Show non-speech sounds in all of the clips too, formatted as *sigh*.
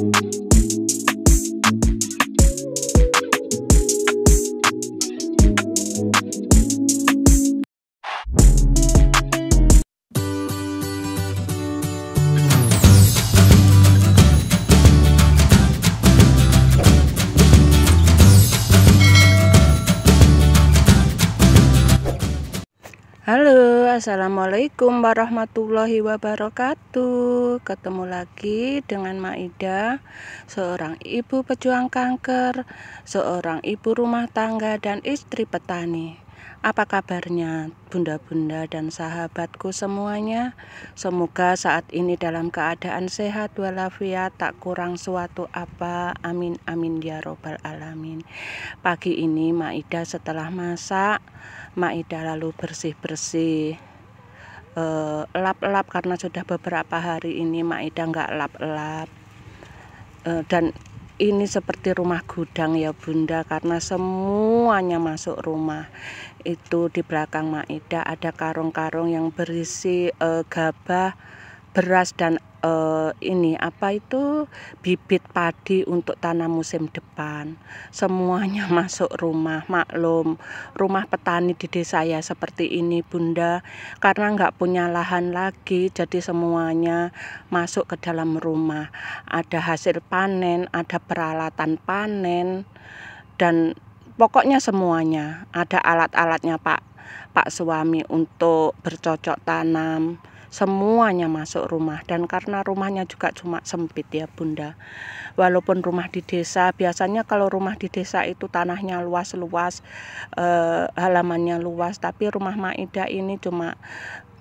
Thank you. Halo, Assalamualaikum warahmatullahi wabarakatuh Ketemu lagi dengan Maida Seorang ibu pejuang kanker Seorang ibu rumah tangga dan istri petani apa kabarnya, bunda-bunda dan sahabatku semuanya? Semoga saat ini dalam keadaan sehat walafiat, tak kurang suatu apa. Amin, amin ya Robbal 'alamin. Pagi ini, Maida setelah masak, Maida lalu bersih-bersih eh, lap-lap karena sudah beberapa hari ini Maida nggak lap-lap eh, dan ini seperti rumah gudang ya bunda karena semuanya masuk rumah itu di belakang Maida ada karung-karung yang berisi uh, gabah beras dan uh, ini apa itu bibit padi untuk tanam musim depan semuanya *laughs* masuk rumah maklum rumah petani di desa ya seperti ini bunda karena nggak punya lahan lagi jadi semuanya masuk ke dalam rumah ada hasil panen ada peralatan panen dan pokoknya semuanya ada alat-alatnya pak pak suami untuk bercocok tanam semuanya masuk rumah dan karena rumahnya juga cuma sempit ya bunda walaupun rumah di desa biasanya kalau rumah di desa itu tanahnya luas-luas eh, halamannya luas tapi rumah Maida ini cuma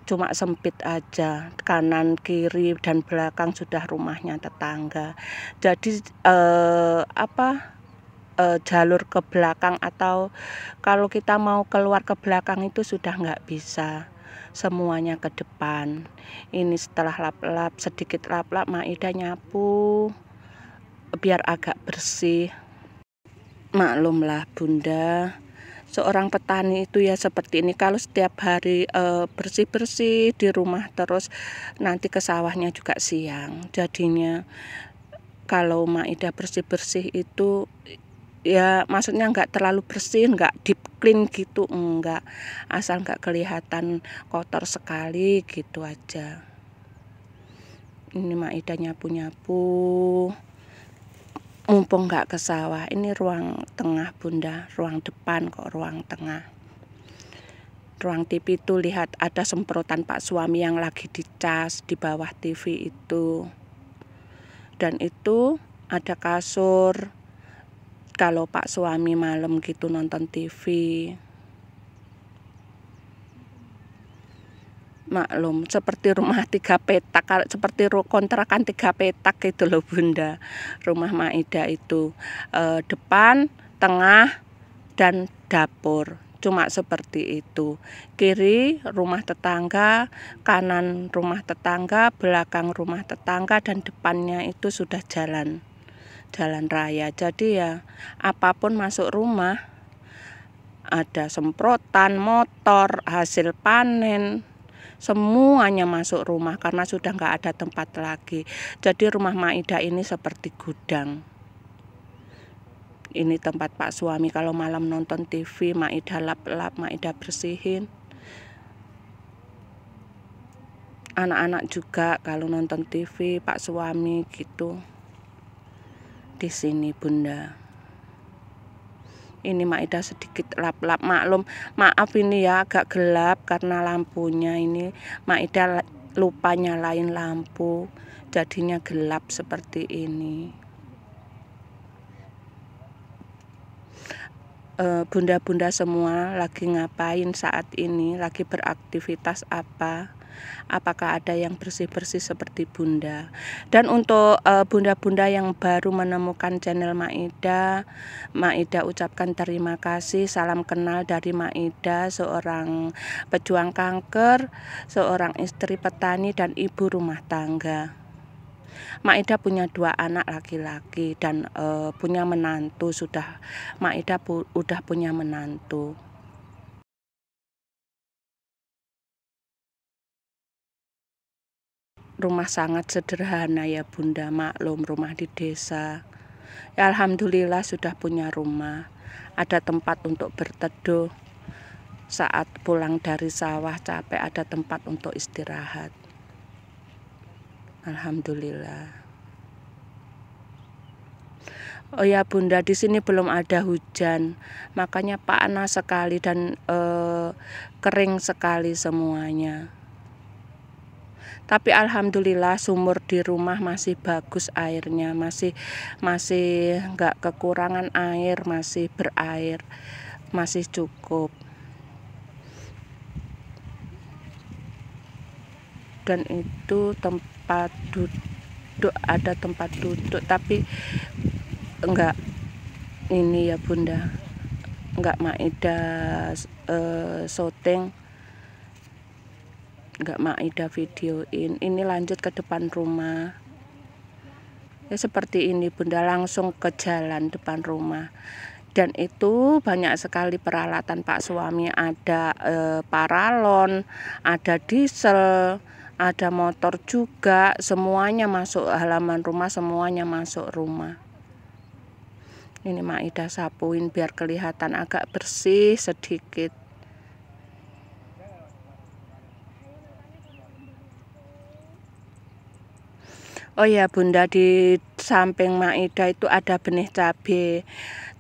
cuma sempit aja kanan kiri dan belakang sudah rumahnya tetangga jadi eh, apa eh, jalur ke belakang atau kalau kita mau keluar ke belakang itu sudah nggak bisa semuanya ke depan ini setelah lap-lap sedikit lap-lap Maida nyapu biar agak bersih maklumlah bunda seorang petani itu ya seperti ini kalau setiap hari eh, bersih-bersih di rumah terus nanti ke sawahnya juga siang jadinya kalau Maida bersih-bersih itu ya maksudnya nggak terlalu bersih nggak deep clean gitu enggak asal nggak kelihatan kotor sekali gitu aja ini Maida nyapu-nyapu mumpung nggak ke sawah ini ruang tengah bunda ruang depan kok ruang tengah ruang TV itu lihat ada semprotan pak suami yang lagi dicas di bawah TV itu dan itu ada kasur kalau pak suami malam gitu nonton TV maklum seperti rumah tiga petak seperti kontrakan tiga petak gitu loh bunda rumah Maida itu e, depan tengah dan dapur cuma seperti itu kiri rumah tetangga kanan rumah tetangga belakang rumah tetangga dan depannya itu sudah jalan jalan raya. Jadi ya apapun masuk rumah ada semprotan motor, hasil panen, semuanya masuk rumah karena sudah nggak ada tempat lagi. Jadi rumah Maida ini seperti gudang. Ini tempat Pak suami kalau malam nonton TV, Maida lap-lap, Maida bersihin. Anak-anak juga kalau nonton TV, Pak suami gitu di sini Bunda ini Maida sedikit lap-lap maklum maaf ini ya agak gelap karena lampunya ini Maida lupa nyalain lampu jadinya gelap seperti ini eh, bunda-bunda semua lagi ngapain saat ini lagi beraktivitas apa apakah ada yang bersih-bersih seperti Bunda. Dan untuk eh, bunda-bunda yang baru menemukan channel Maida, Maida ucapkan terima kasih, salam kenal dari Maida, seorang pejuang kanker, seorang istri petani dan ibu rumah tangga. Maida punya dua anak laki-laki dan uh, punya menantu sudah Maida pu udah punya menantu. rumah sangat sederhana ya Bunda, maklum rumah di desa. Ya, Alhamdulillah sudah punya rumah, ada tempat untuk berteduh. Saat pulang dari sawah capek ada tempat untuk istirahat. Alhamdulillah. Oh ya Bunda, di sini belum ada hujan, makanya panas sekali dan eh, kering sekali semuanya tapi alhamdulillah sumur di rumah masih bagus airnya masih masih nggak kekurangan air masih berair masih cukup dan itu tempat duduk ada tempat duduk tapi enggak ini ya bunda enggak maida uh, eh, syuting nggak Mak Ida videoin ini lanjut ke depan rumah ya seperti ini Bunda langsung ke jalan depan rumah dan itu banyak sekali peralatan Pak suami ada eh, paralon ada diesel ada motor juga semuanya masuk halaman rumah semuanya masuk rumah ini Mak Ida sapuin biar kelihatan agak bersih sedikit Oh ya Bunda di samping Maida itu ada benih cabe.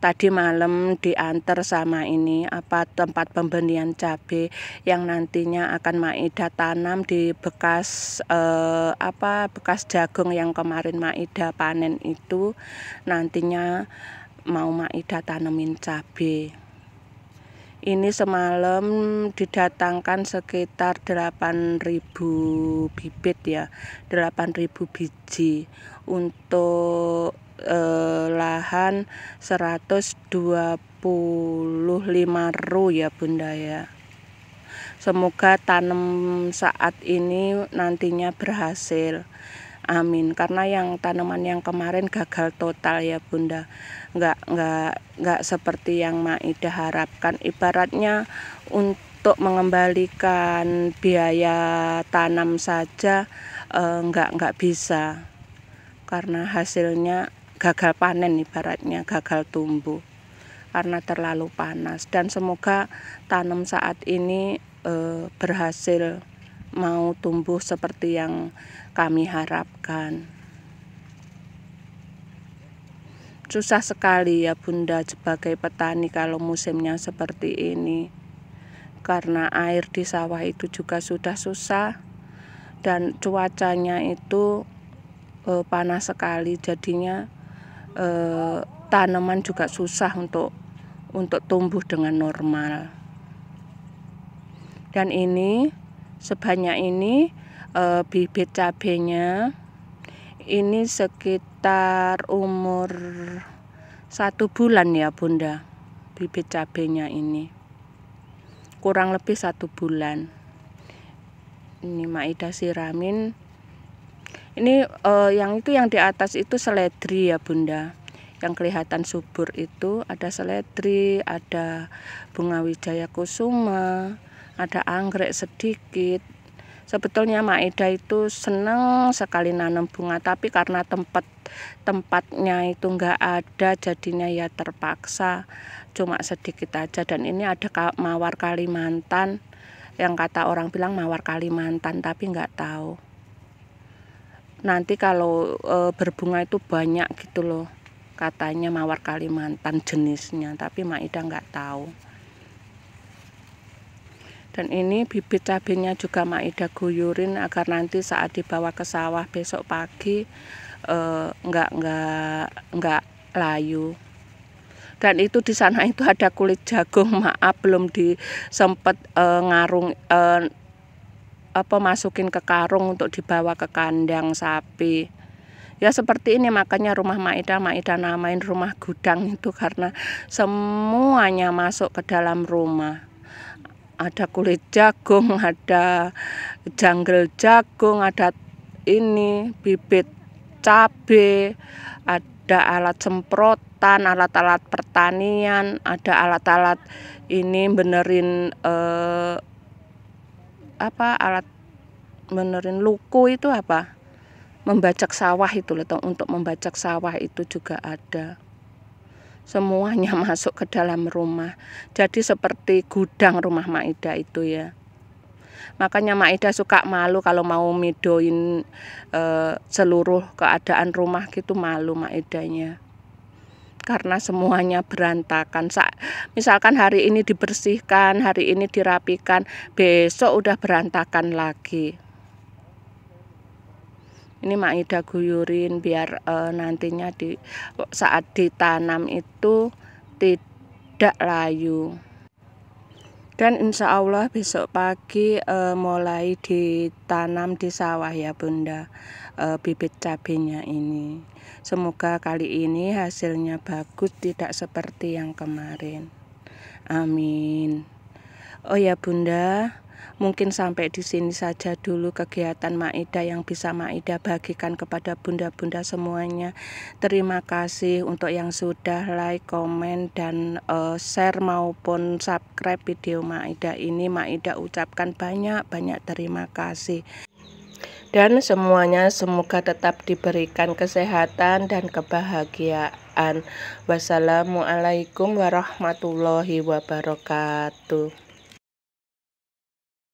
Tadi malam diantar sama ini apa tempat pembenihan cabe yang nantinya akan Maida tanam di bekas eh, apa bekas jagung yang kemarin Maida panen itu nantinya mau Maida tanemin cabe ini semalam didatangkan sekitar 8.000 bibit ya 8.000 biji untuk eh, lahan 125 ru ya Bunda ya Semoga tanam saat ini nantinya berhasil. Amin. Karena yang tanaman yang kemarin gagal total ya Bunda. Enggak enggak enggak seperti yang Maida harapkan. Ibaratnya untuk mengembalikan biaya tanam saja enggak eh, enggak bisa karena hasilnya gagal panen ibaratnya gagal tumbuh karena terlalu panas dan semoga tanam saat ini e, berhasil mau tumbuh seperti yang kami harapkan. Susah sekali ya Bunda sebagai petani kalau musimnya seperti ini. Karena air di sawah itu juga sudah susah dan cuacanya itu e, panas sekali jadinya e, tanaman juga susah untuk untuk tumbuh dengan normal. Dan ini sebanyak ini e, bibit cabenya ini sekitar umur satu bulan ya bunda bibit cabenya ini kurang lebih satu bulan ini maida siramin ini e, yang itu yang di atas itu seledri ya bunda yang kelihatan subur itu ada seledri, ada bunga wijaya kusuma, ada anggrek sedikit sebetulnya Maeda itu seneng sekali nanam bunga tapi karena tempat tempatnya itu nggak ada jadinya ya terpaksa cuma sedikit aja dan ini ada mawar Kalimantan yang kata orang bilang mawar Kalimantan tapi nggak tahu nanti kalau e, berbunga itu banyak gitu loh katanya mawar Kalimantan jenisnya tapi Maeda nggak tahu dan ini bibit cabenya juga maida guyurin agar nanti saat dibawa ke sawah besok pagi enggak eh, enggak enggak layu dan itu di sana itu ada kulit jagung maaf belum disempet e, ngarung e, apa masukin ke karung untuk dibawa ke kandang sapi. Ya seperti ini makanya rumah Maida Maida namain rumah gudang itu karena semuanya masuk ke dalam rumah ada kulit jagung, ada jungle jagung, ada ini bibit cabe, ada alat semprotan, alat-alat pertanian, ada alat-alat ini benerin eh, apa alat benerin luku itu apa? Membajak sawah itu loh, untuk membajak sawah itu juga ada semuanya *laughs* masuk ke dalam rumah. Jadi seperti gudang rumah Maida itu ya. Makanya Maida suka malu kalau mau midoin e, seluruh keadaan rumah gitu malu Maidanya. Karena semuanya berantakan. Sa misalkan hari ini dibersihkan, hari ini dirapikan, besok udah berantakan lagi ini maida guyurin biar uh, nantinya di saat ditanam itu tidak layu dan insya Allah besok pagi e, mulai ditanam di sawah ya bunda e, bibit cabenya ini semoga kali ini hasilnya bagus tidak seperti yang kemarin amin oh ya bunda Mungkin sampai di sini saja dulu kegiatan Maida yang bisa Maida bagikan kepada bunda-bunda semuanya. Terima kasih untuk yang sudah like, komen, dan uh, share maupun subscribe video Maida ini. Maida ucapkan banyak-banyak terima kasih dan semuanya semoga tetap diberikan kesehatan dan kebahagiaan. Wassalamualaikum warahmatullahi wabarakatuh.